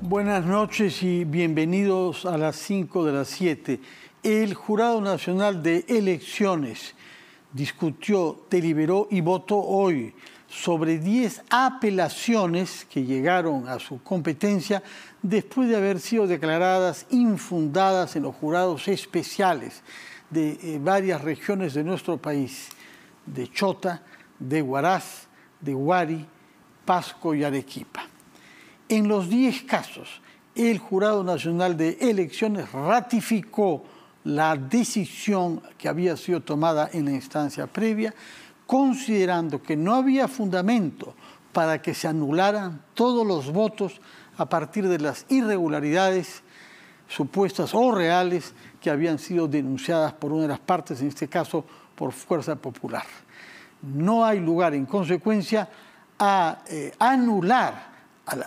Buenas noches y bienvenidos a las 5 de las 7. El Jurado Nacional de Elecciones discutió, deliberó y votó hoy sobre 10 apelaciones que llegaron a su competencia después de haber sido declaradas infundadas en los jurados especiales de eh, varias regiones de nuestro país, de Chota, de Huaraz, de Huari, Pasco y Arequipa. En los 10 casos, el Jurado Nacional de Elecciones ratificó la decisión que había sido tomada en la instancia previa, considerando que no había fundamento para que se anularan todos los votos a partir de las irregularidades supuestas o reales que habían sido denunciadas por una de las partes, en este caso por Fuerza Popular. No hay lugar, en consecuencia, a eh, anular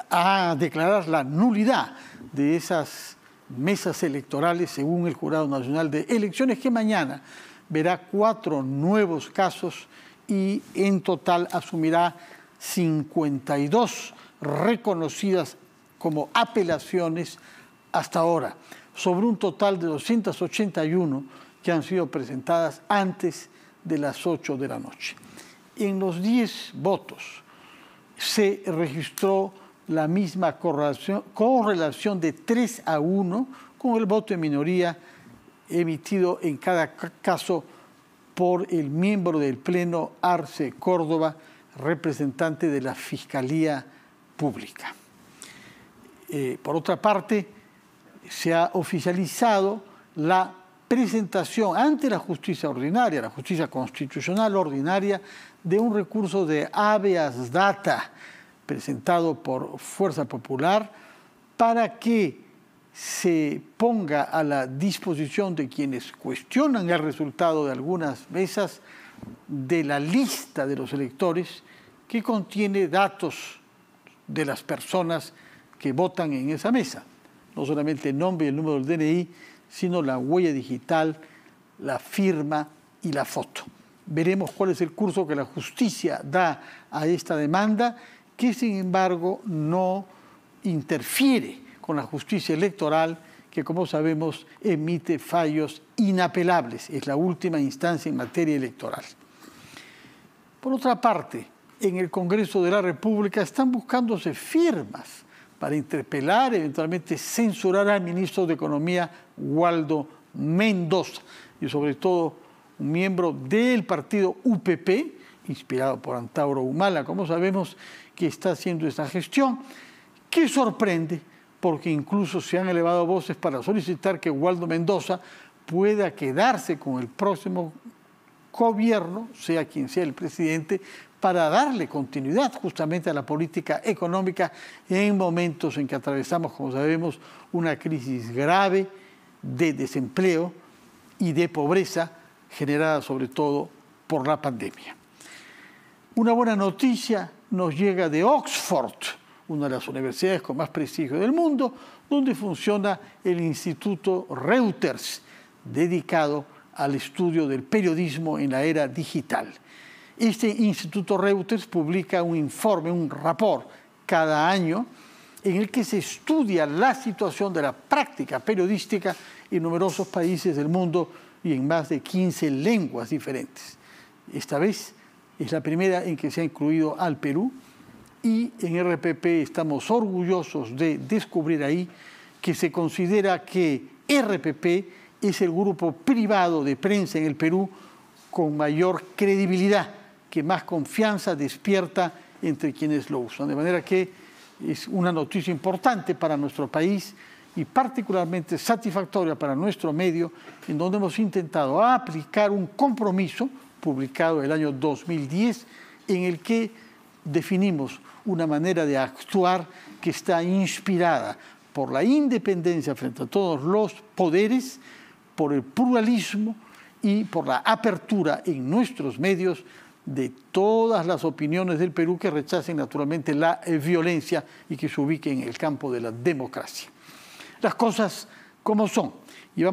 a, declarar la nulidad de esas mesas electorales según el Jurado Nacional de Elecciones que mañana verá cuatro nuevos casos y en total asumirá 52 reconocidas como apelaciones hasta ahora, sobre un total de 281 que han sido presentadas antes de las 8 de la noche. En los 10 votos se registró la misma correlación, de 3 a 1 con el voto de minoría emitido en cada caso por el miembro del Pleno Arce Córdoba, representante de la Fiscalía Pública. Eh, por otra parte, se ha oficializado la presentación ante la justicia ordinaria, la justicia constitucional ordinaria, de un recurso de habeas data presentado por Fuerza Popular para que se ponga a la disposición de quienes cuestionan el resultado de algunas mesas de la lista de los electores que contiene datos de las personas que votan en esa mesa. No solamente el nombre y el número del DNI, sino la huella digital, la firma y la foto. Veremos cuál es el curso que la justicia da a esta demanda que sin embargo no interfiere con la justicia electoral que, como sabemos, emite fallos inapelables, es la última instancia en materia electoral. Por otra parte, en el Congreso de la República están buscándose firmas para interpelar, eventualmente censurar al ministro de Economía, Waldo Mendoza, y sobre todo un miembro del partido UPP, inspirado por Antauro Humala, como sabemos que está haciendo esta gestión, que sorprende porque incluso se han elevado voces para solicitar que Waldo Mendoza pueda quedarse con el próximo gobierno, sea quien sea el presidente, para darle continuidad justamente a la política económica en momentos en que atravesamos, como sabemos, una crisis grave de desempleo y de pobreza generada sobre todo por la pandemia. Una buena noticia nos llega de Oxford, una de las universidades con más prestigio del mundo, donde funciona el Instituto Reuters, dedicado al estudio del periodismo en la era digital. Este Instituto Reuters publica un informe, un rapor, cada año en el que se estudia la situación de la práctica periodística en numerosos países del mundo y en más de 15 lenguas diferentes. Esta vez es la primera en que se ha incluido al Perú y en RPP estamos orgullosos de descubrir ahí que se considera que RPP es el grupo privado de prensa en el Perú con mayor credibilidad, que más confianza despierta entre quienes lo usan. De manera que es una noticia importante para nuestro país y particularmente satisfactoria para nuestro medio, en donde hemos intentado aplicar un compromiso publicado el año 2010, en el que definimos una manera de actuar que está inspirada por la independencia frente a todos los poderes, por el pluralismo y por la apertura en nuestros medios de todas las opiniones del Perú que rechacen naturalmente la violencia y que se ubiquen en el campo de la democracia. Las cosas como son.